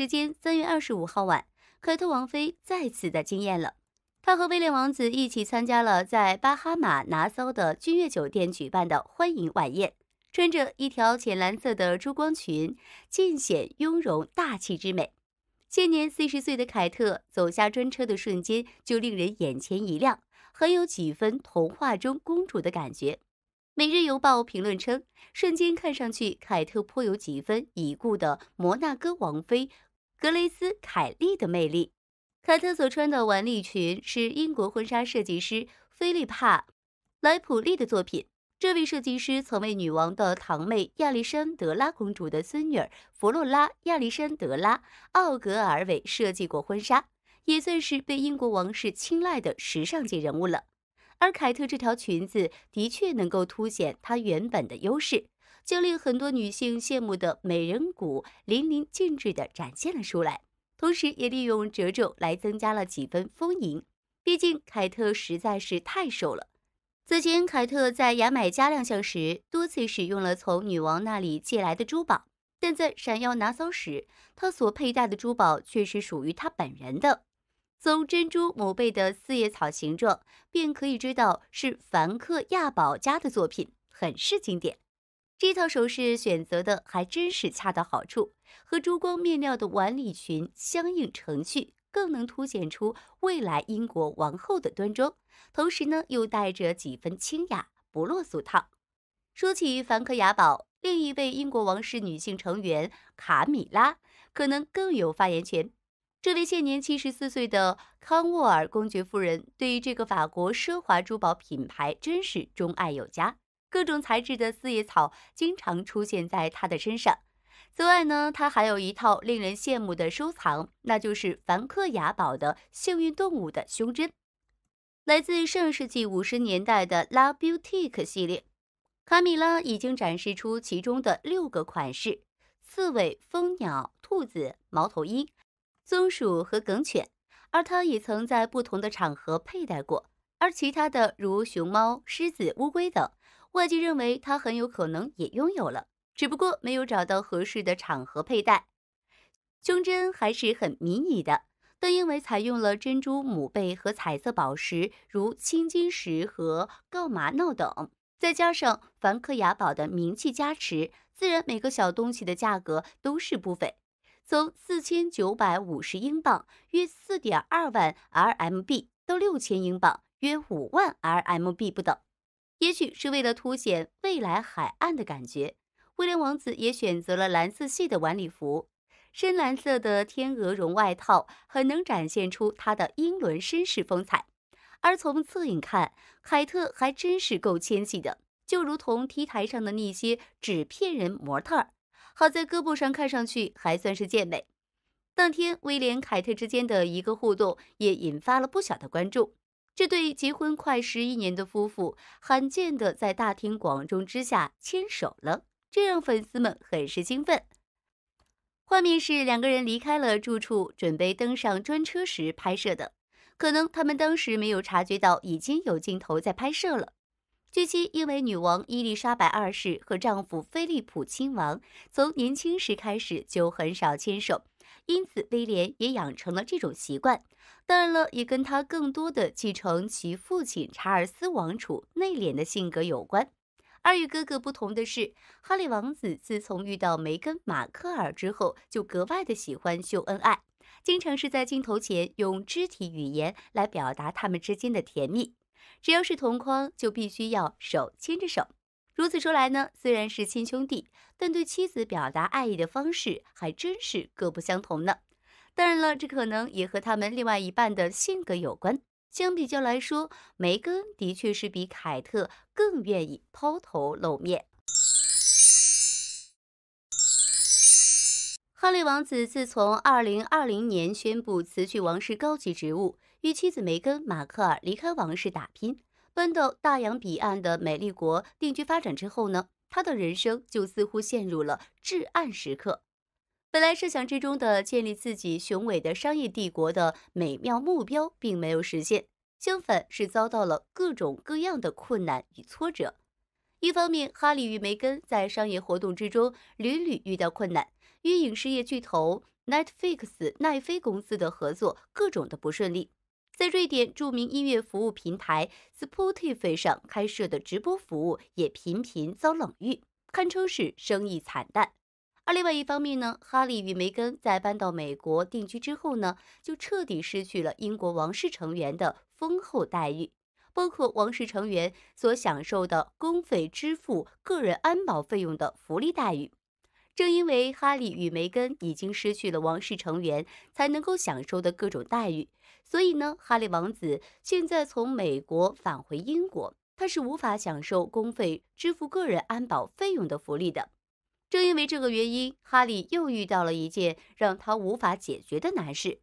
时间三月二十五号晚，凯特王妃再次的惊艳了。她和威廉王子一起参加了在巴哈马拿骚的君悦酒店举办的欢迎晚宴，穿着一条浅蓝色的珠光裙，尽显雍容大气之美。现年四十岁的凯特走下专车的瞬间就令人眼前一亮，很有几分童话中公主的感觉。《每日邮报》评论称，瞬间看上去凯特颇有几分已故的摩纳哥王妃。格蕾斯·凯利的魅力。凯特所穿的晚礼裙是英国婚纱设计师菲利帕·莱普利的作品。这位设计师曾为女王的堂妹亚历山德拉公主的孙女儿弗洛拉·亚历山德拉·奥格尔韦设计过婚纱，也算是被英国王室青睐的时尚界人物了。而凯特这条裙子的确能够凸显她原本的优势。就令很多女性羡慕的美人骨淋漓尽致地展现了出来，同时也利用褶皱来增加了几分丰盈。毕竟凯特实在是太瘦了。此前，凯特在牙买加亮相时多次使用了从女王那里借来的珠宝，但在闪耀拿骚时，她所佩戴的珠宝却是属于她本人的。从珍珠母贝的四叶草形状便可以知道是梵克亚宝家的作品，很是经典。这套首饰选择的还真是恰到好处，和珠光面料的晚礼裙相映成趣，更能凸显出未来英国王后的端庄，同时呢又带着几分清雅，不落俗套。说起梵克雅宝，另一位英国王室女性成员卡米拉可能更有发言权。这位现年七十四岁的康沃尔公爵夫人对于这个法国奢华珠宝品牌真是钟爱有加。各种材质的四叶草经常出现在他的身上。此外呢，他还有一套令人羡慕的收藏，那就是凡克雅宝的幸运动物的胸针，来自上世纪五十年代的 La Boutique 系列。卡米拉已经展示出其中的六个款式：刺猬、蜂鸟、兔子、猫头鹰、松鼠和梗犬，而他也曾在不同的场合佩戴过。而其他的如熊猫、狮子、乌龟等。外界认为他很有可能也拥有了，只不过没有找到合适的场合佩戴。胸针还是很迷你的，但因为采用了珍珠母贝和彩色宝石，如青金石和锆玛瑙等，再加上梵克雅宝的名气加持，自然每个小东西的价格都是不菲，从四千九百五十英镑约四点二万 RMB 到六千英镑约五万 RMB 不等。也许是为了凸显未来海岸的感觉，威廉王子也选择了蓝色系的晚礼服，深蓝色的天鹅绒外套很能展现出他的英伦绅士风采。而从侧影看，凯特还真是够纤细的，就如同 T 台上的那些纸片人模特。好在胳膊上看上去还算是健美。当天，威廉、凯特之间的一个互动也引发了不小的关注。这对结婚快十一年的夫妇罕见地在大庭广众之下牵手了，这让粉丝们很是兴奋。画面是两个人离开了住处，准备登上专车时拍摄的，可能他们当时没有察觉到已经有镜头在拍摄了。据悉，因为女王伊丽莎白二世和丈夫菲利普亲王从年轻时开始就很少牵手，因此威廉也养成了这种习惯。当然了，也跟他更多的继承其父亲查尔斯王储内敛的性格有关。而与哥哥不同的是，哈利王子自从遇到梅根·马克尔之后，就格外的喜欢秀恩爱，经常是在镜头前用肢体语言来表达他们之间的甜蜜。只要是同框，就必须要手牵着手。如此说来呢，虽然是亲兄弟，但对妻子表达爱意的方式还真是各不相同呢。当然了，这可能也和他们另外一半的性格有关。相比较来说，梅根的确是比凯特更愿意抛头露面。哈利王子自从2020年宣布辞去王室高级职务，与妻子梅根·马克尔离开王室打拼，奔到大洋彼岸的美丽国定居发展之后呢，他的人生就似乎陷入了至暗时刻。本来设想之中的建立自己雄伟的商业帝国的美妙目标，并没有实现，相反是遭到了各种各样的困难与挫折。一方面，哈利与梅根在商业活动之中屡屡遇到困难，与影视业巨头 Netflix 奈飞公司的合作各种的不顺利，在瑞典著名音乐服务平台 Spotify 上开设的直播服务也频频遭冷遇，堪称是生意惨淡。而另外一方面呢，哈利与梅根在搬到美国定居之后呢，就彻底失去了英国王室成员的丰厚待遇，包括王室成员所享受的公费支付个人安保费用的福利待遇。正因为哈利与梅根已经失去了王室成员才能够享受的各种待遇，所以呢，哈利王子现在从美国返回英国，他是无法享受公费支付个人安保费用的福利的。正因为这个原因，哈利又遇到了一件让他无法解决的难事。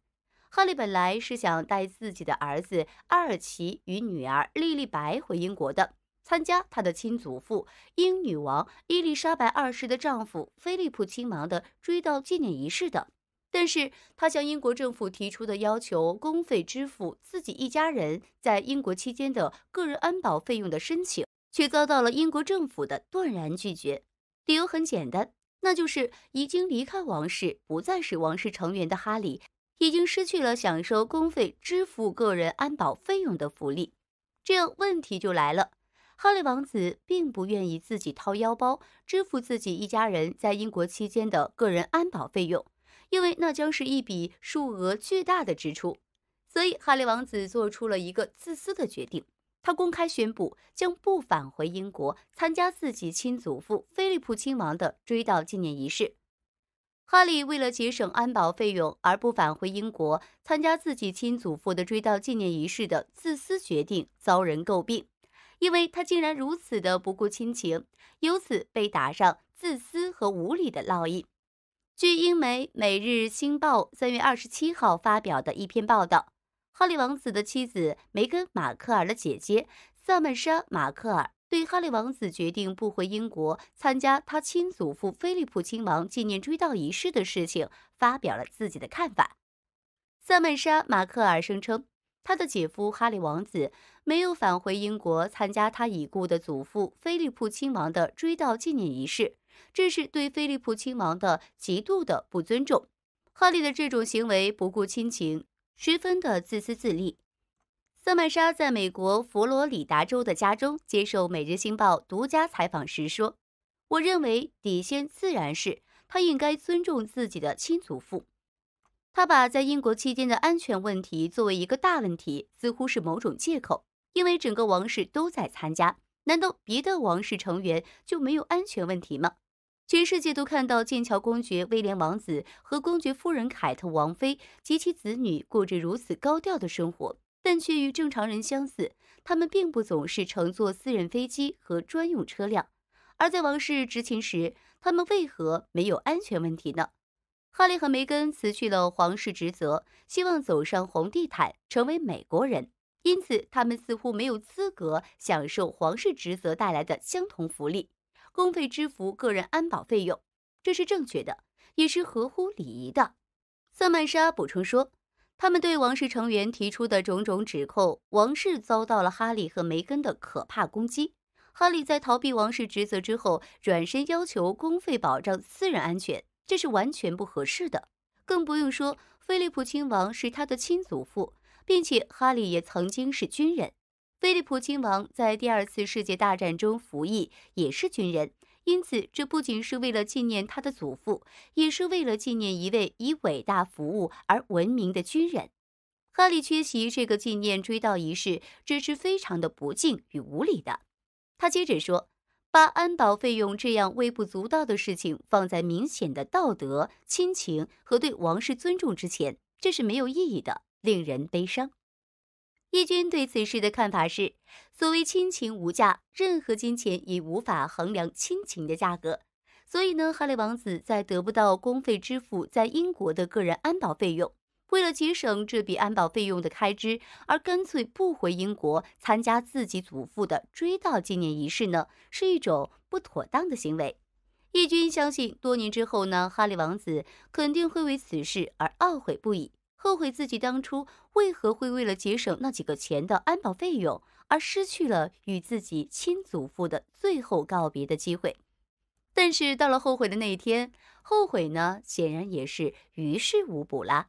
哈利本来是想带自己的儿子阿尔奇与女儿莉莉白回英国的，参加他的亲祖父英女王伊丽莎白二世的丈夫菲利普亲王的追悼纪念仪式的，但是他向英国政府提出的要求公费支付自己一家人在英国期间的个人安保费用的申请，却遭到了英国政府的断然拒绝。理由很简单，那就是已经离开王室、不再是王室成员的哈里，已经失去了享受公费支付个人安保费用的福利。这样问题就来了，哈利王子并不愿意自己掏腰包支付自己一家人在英国期间的个人安保费用，因为那将是一笔数额巨大的支出。所以，哈利王子做出了一个自私的决定。他公开宣布将不返回英国参加自己亲祖父菲利普亲王的追悼纪念仪式。哈利为了节省安保费用而不返回英国参加自己亲祖父的追悼纪念仪式的自私决定遭人诟病，因为他竟然如此的不顾亲情，由此被打上自私和无理的烙印。据英媒《每日星报》三月二十七号发表的一篇报道。哈利王子的妻子梅根·马克尔的姐姐萨曼莎·马克尔对哈利王子决定不回英国参加他亲祖父菲利普亲王纪念追悼仪式的事情发表了自己的看法。萨曼莎·马克尔声称，他的姐夫哈利王子没有返回英国参加他已故的祖父菲利普亲王的追悼纪念仪式，这是对菲利普亲王的极度的不尊重。哈利的这种行为不顾亲情。十分的自私自利。瑟曼莎在美国佛罗里达州的家中接受《每日星报》独家采访时说：“我认为底线自然是他应该尊重自己的亲祖父。他把在英国期间的安全问题作为一个大问题，似乎是某种借口，因为整个王室都在参加。难道别的王室成员就没有安全问题吗？”全世界都看到剑桥公爵威廉王子和公爵夫人凯特王妃及其子女过着如此高调的生活，但却与正常人相似。他们并不总是乘坐私人飞机和专用车辆。而在王室执勤时，他们为何没有安全问题呢？哈利和梅根辞去了皇室职责，希望走上红地毯，成为美国人。因此，他们似乎没有资格享受皇室职责带来的相同福利。公费支付个人安保费用，这是正确的，也是合乎礼仪的。萨曼莎补充说：“他们对王室成员提出的种种指控，王室遭到了哈利和梅根的可怕攻击。哈利在逃避王室职责之后，转身要求公费保障私人安全，这是完全不合适的。更不用说，菲利普亲王是他的亲祖父，并且哈利也曾经是军人。”菲利普亲王在第二次世界大战中服役，也是军人，因此这不仅是为了纪念他的祖父，也是为了纪念一位以伟大服务而闻名的军人。哈利缺席这个纪念追悼仪式，这是非常的不敬与无礼的。他接着说：“把安保费用这样微不足道的事情放在明显的道德、亲情和对王室尊重之前，这是没有意义的，令人悲伤。”义军对此事的看法是：所谓亲情无价，任何金钱已无法衡量亲情的价格。所以呢，哈利王子在得不到公费支付在英国的个人安保费用，为了节省这笔安保费用的开支，而干脆不回英国参加自己祖父的追悼纪念仪式呢，是一种不妥当的行为。义军相信，多年之后呢，哈利王子肯定会为此事而懊悔不已。后悔自己当初为何会为了节省那几个钱的安保费用，而失去了与自己亲祖父的最后告别的机会。但是到了后悔的那一天，后悔呢，显然也是于事无补啦。